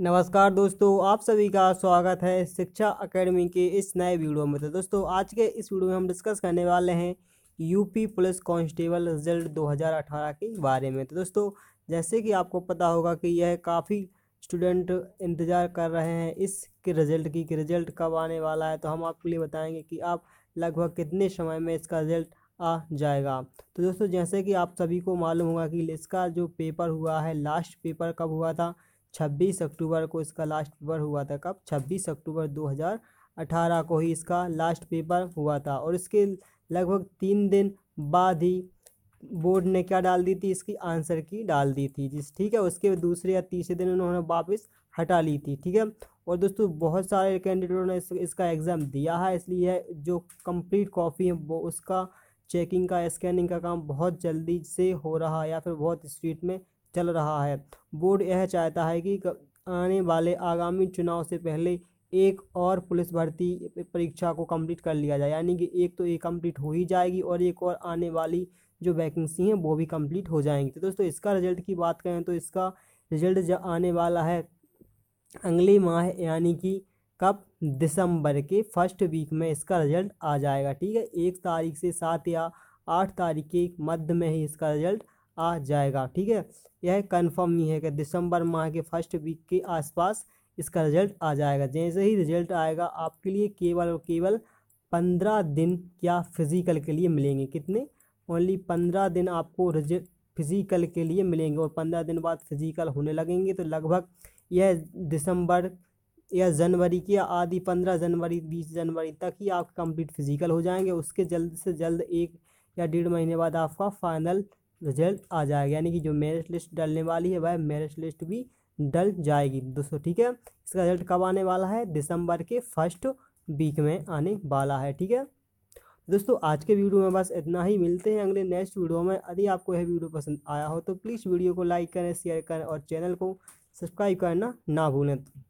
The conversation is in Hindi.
नमस्कार दोस्तों आप सभी का स्वागत है शिक्षा अकेडमी के इस नए वीडियो में तो दोस्तों आज के इस वीडियो में हम डिस्कस करने वाले हैं यूपी पुलिस कांस्टेबल रिजल्ट 2018 के बारे में तो दोस्तों जैसे कि आपको पता होगा कि यह काफ़ी स्टूडेंट इंतज़ार कर रहे हैं इसके रिज़ल्ट की कि रिज़ल्ट कब आने वाला है तो हम आपके लिए बताएँगे कि आप लगभग कितने समय में इसका रिज़ल्ट आ जाएगा तो दोस्तों जैसे कि आप सभी को मालूम होगा कि इसका जो पेपर हुआ है लास्ट पेपर कब हुआ था 26 अक्टूबर को इसका लास्ट पेपर हुआ था कब 26 अक्टूबर 2018 को ही इसका लास्ट पेपर हुआ था और इसके लगभग तीन दिन बाद ही बोर्ड ने क्या डाल दी थी इसकी आंसर की डाल दी थी जिस ठीक है उसके दूसरे या तीसरे दिन उन्होंने वापस हटा ली थी ठीक है और दोस्तों बहुत सारे कैंडिडेटों ने इस, इसका एग्ज़ाम दिया है इसलिए जो कंप्लीट कॉपी है वो उसका चेकिंग का स्कैनिंग का काम बहुत जल्दी से हो रहा है या फिर बहुत स्पीड में चल रहा है बोर्ड यह चाहता है कि आने वाले आगामी चुनाव से पहले एक और पुलिस भर्ती परीक्षा को कंप्लीट कर लिया जाए यानी कि एक तो ये कंप्लीट हो ही जाएगी और एक और आने वाली जो वैकेंसी हैं वो भी कंप्लीट हो जाएंगी तो दोस्तों इसका रिजल्ट की बात करें तो इसका रिजल्ट जब आने वाला है अगले माह यानी कि कब दिसंबर के फर्स्ट वीक में इसका रिजल्ट आ जाएगा ठीक है एक तारीख से सात या आठ तारीख के मध्य में ही इसका रिजल्ट आ जाएगा ठीक है यह कन्फर्म नहीं है कि दिसंबर माह के फर्स्ट वीक के आसपास इसका रिजल्ट आ जाएगा जैसे ही रिजल्ट आएगा आपके लिए केवल और केवल पंद्रह दिन क्या फिजिकल के लिए मिलेंगे कितने ओनली पंद्रह दिन आपको रिजल्ट फिजिकल के लिए मिलेंगे और पंद्रह दिन बाद फिजिकल होने लगेंगे तो लगभग यह दिसंबर या जनवरी के आधी पंद्रह जनवरी बीस जनवरी तक ही आप कंप्लीट फिजिकल हो जाएंगे उसके जल्द से जल्द एक या डेढ़ महीने बाद आपका फाइनल रिजल्ट आ जाएगा यानी कि जो मेरिट लिस्ट डलने वाली है वह मेरिट लिस्ट भी डल जाएगी दोस्तों ठीक है इसका रिजल्ट कब आने वाला है दिसंबर के फर्स्ट वीक में आने वाला है ठीक है दोस्तों आज के वीडियो में बस इतना ही मिलते हैं अगले नेक्स्ट वीडियो में यदि आपको यह वीडियो पसंद आया हो तो प्लीज़ वीडियो को लाइक करें शेयर करें और चैनल को सब्सक्राइब करना ना भूलें